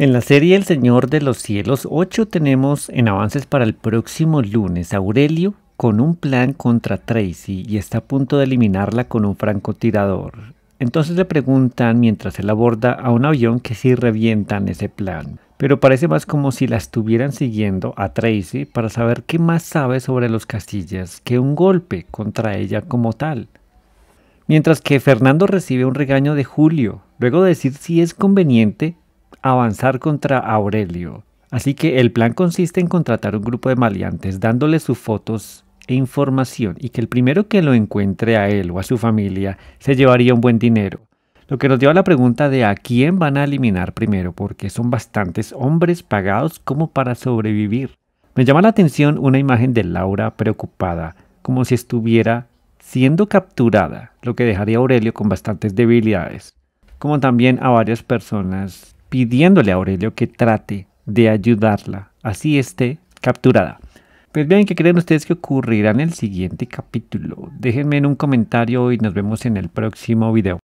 En la serie El Señor de los Cielos 8 tenemos en avances para el próximo lunes Aurelio con un plan contra Tracy y está a punto de eliminarla con un francotirador. Entonces le preguntan mientras él aborda a un avión que si revientan ese plan. Pero parece más como si la estuvieran siguiendo a Tracy para saber qué más sabe sobre los castillas que un golpe contra ella como tal. Mientras que Fernando recibe un regaño de Julio, luego de decir si es conveniente avanzar contra Aurelio. Así que el plan consiste en contratar un grupo de maleantes dándole sus fotos e información y que el primero que lo encuentre a él o a su familia se llevaría un buen dinero. Lo que nos lleva a la pregunta de a quién van a eliminar primero, porque son bastantes hombres pagados como para sobrevivir. Me llama la atención una imagen de Laura preocupada, como si estuviera siendo capturada, lo que dejaría a Aurelio con bastantes debilidades, como también a varias personas pidiéndole a Aurelio que trate de ayudarla, así esté capturada. Pues bien, ¿qué creen ustedes que ocurrirá en el siguiente capítulo? Déjenme en un comentario y nos vemos en el próximo video.